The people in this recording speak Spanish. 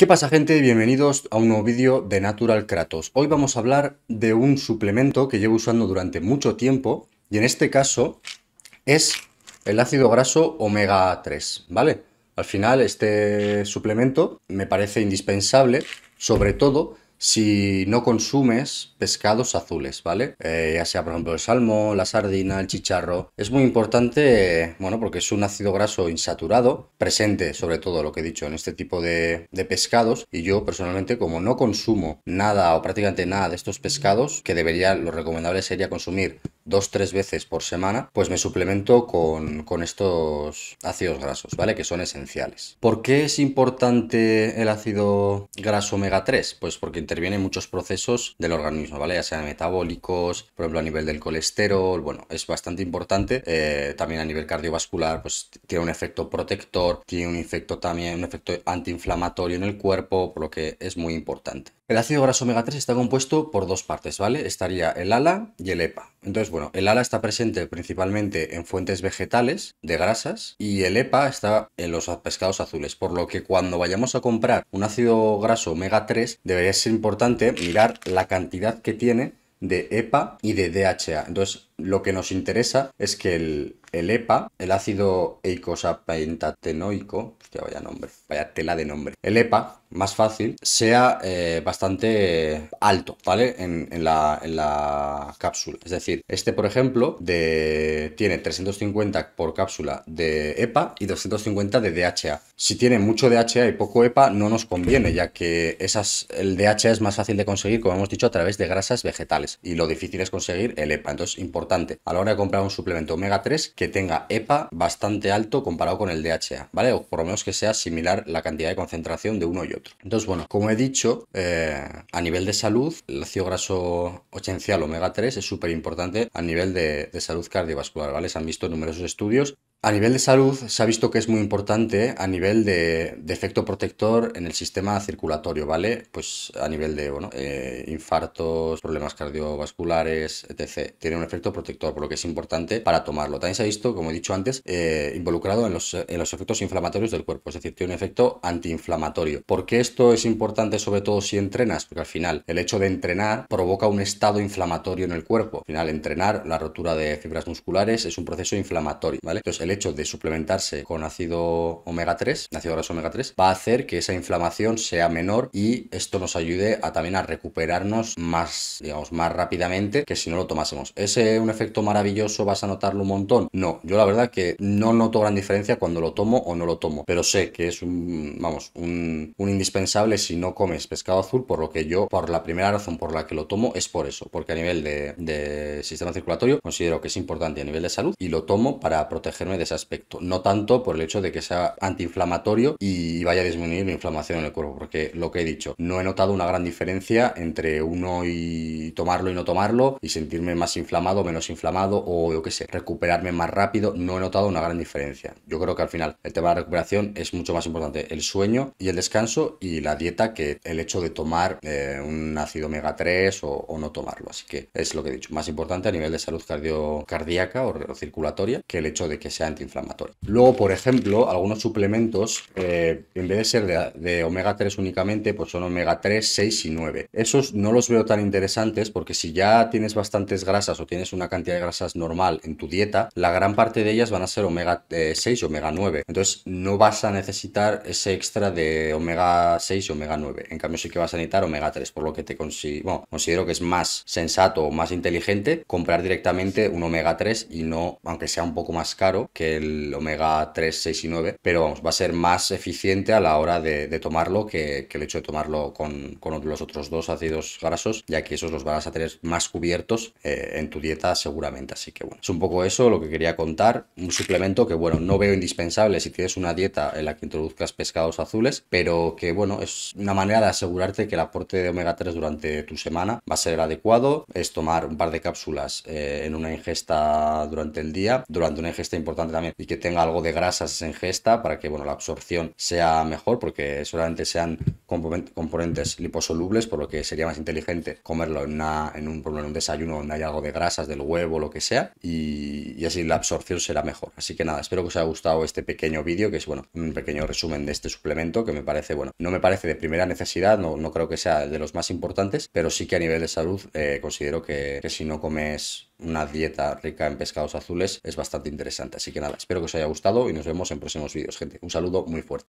¿Qué pasa gente? Bienvenidos a un nuevo vídeo de Natural Kratos. Hoy vamos a hablar de un suplemento que llevo usando durante mucho tiempo y en este caso es el ácido graso omega 3, ¿vale? Al final este suplemento me parece indispensable, sobre todo si no consumes pescados azules, ¿vale? Eh, ya sea, por ejemplo, el salmo, la sardina, el chicharro. Es muy importante, bueno, porque es un ácido graso insaturado, presente sobre todo, lo que he dicho, en este tipo de, de, pescados. Y yo personalmente, como no consumo nada o prácticamente nada de estos pescados, que debería, lo recomendable sería consumir dos, tres veces por semana, pues me suplemento con, estos ácidos grasos, ¿vale? Que son esenciales. ¿Por qué es importante el ácido graso omega 3? Pues porque interviene en muchos procesos del organismo, ¿vale? Ya sean metabólicos, por ejemplo a nivel del colesterol, bueno, es bastante importante. Eh, también a nivel cardiovascular, pues tiene un efecto protector, tiene un efecto también, un efecto antiinflamatorio en el cuerpo, por lo que es muy importante. El ácido graso omega 3 está compuesto por dos partes, ¿vale? Estaría el ALA y el EPA. Entonces, bueno, el ALA está presente principalmente en fuentes vegetales de grasas y el EPA está en los pescados azules, por lo que cuando vayamos a comprar un ácido graso omega 3 debería ser importante mirar la cantidad que tiene de EPA y de DHA. Entonces, lo que nos interesa es que el, EPA, e el ácido eicosapentatenoico, hostia, vaya nombre, vaya tela de nombre. El EPA, más fácil, sea eh, bastante alto, ¿vale? En, la, cápsula. Es decir, este, por ejemplo, de, tiene 350 por cápsula de EPA y 250 de DHA. Si tiene mucho DHA y poco EPA, no nos conviene, ya que esas, el DHA es más fácil de conseguir, como hemos dicho, a través de grasas vegetales. Y lo difícil es conseguir el EPA. Entonces, importante a la hora de comprar un suplemento omega 3 que tenga EPA bastante alto comparado con el DHA, ¿vale? O por lo menos que sea similar la cantidad de concentración de uno y otro. Entonces, bueno, como he dicho, eh, a nivel de salud, el ácido graso esencial omega 3 es súper importante a nivel de, de salud cardiovascular, ¿vale? Se han visto numerosos estudios a nivel de salud, se ha visto que es muy importante a nivel de, efecto protector en el sistema circulatorio, ¿vale? Pues a nivel de bueno, eh, infartos, problemas cardiovasculares, etc. Tiene un efecto protector, por lo que es importante para tomarlo. También se ha visto, como he dicho antes, eh, involucrado en los, en los efectos inflamatorios del cuerpo, es decir, tiene un efecto antiinflamatorio. ¿Por qué esto es importante, sobre todo si entrenas? Porque al final, el hecho de entrenar provoca un estado inflamatorio en el cuerpo. Al final, entrenar la rotura de fibras musculares es un proceso inflamatorio, ¿vale? Entonces, el hecho de suplementarse con ácido omega 3, ácido graso omega 3, va a hacer que esa inflamación sea menor y esto nos ayude a también a recuperarnos más, digamos, más rápidamente que si no lo tomásemos. ¿Es un efecto maravilloso? ¿Vas a notarlo un montón? No, yo la verdad que no noto gran diferencia cuando lo tomo o no lo tomo, pero sé que es un, vamos, un, indispensable si no comes pescado azul, por lo que yo, por la primera razón por la que lo tomo es por eso, porque a nivel de sistema circulatorio considero que es importante a nivel de salud y lo tomo para protegerme ese aspecto. No tanto por el hecho de que sea antiinflamatorio y vaya a disminuir la inflamación en el cuerpo, porque lo que he dicho, no he notado una gran diferencia entre uno y tomarlo y no tomarlo y sentirme más inflamado, menos inflamado o yo que sé, recuperarme más rápido, no he notado una gran diferencia. Yo creo que al final el tema de la recuperación es mucho más importante el sueño y el descanso y la dieta que el hecho de tomar eh, un ácido omega 3 o, no tomarlo. Así que es lo que he dicho, más importante a nivel de salud cardio cardíaca o circulatoria que el hecho de que sea Antiinflamatorio. Luego, por ejemplo, algunos suplementos, eh, en vez de ser de, omega 3 únicamente, pues son omega 3, 6 y 9. Esos no los veo tan interesantes porque si ya tienes bastantes grasas o tienes una cantidad de grasas normal en tu dieta, la gran parte de ellas van a ser omega 6 eh, y omega 9. Entonces, no vas a necesitar ese extra de omega 6 y omega 9. En cambio, sí que vas a necesitar omega 3, por lo que te considero que es más sensato o más inteligente comprar directamente un omega 3 y no, aunque sea un poco más caro, que el omega 3, 6 y 9, pero vamos, va a ser más eficiente a la hora de, tomarlo que, el hecho de tomarlo con, los otros dos ácidos grasos, ya que esos los vas a tener más cubiertos eh, en tu dieta seguramente. Así que bueno, es un poco eso lo que quería contar, un suplemento que bueno, no veo indispensable si tienes una dieta en la que introduzcas pescados azules, pero que bueno, es una manera de asegurarte que el aporte de omega 3 durante tu semana va a ser el adecuado, es tomar un par de cápsulas eh, en una ingesta durante el día, durante una ingesta importante también, y que tenga algo de grasas en gesta para que, bueno, la absorción sea mejor, porque solamente sean componentes liposolubles, por lo que sería más inteligente comerlo en, un, en un desayuno donde haya algo de grasas, del huevo, lo que sea, y, así la absorción será mejor. Así que nada, espero que os haya gustado este pequeño vídeo, que es bueno, un pequeño resumen de este suplemento, que me parece, bueno, no me parece de primera necesidad, no, creo que sea de los más importantes, pero sí que a nivel de salud eh, considero que, que si no comes una dieta rica en pescados azules es bastante interesante. Así que nada, espero que os haya gustado y nos vemos en próximos vídeos, gente. Un saludo muy fuerte.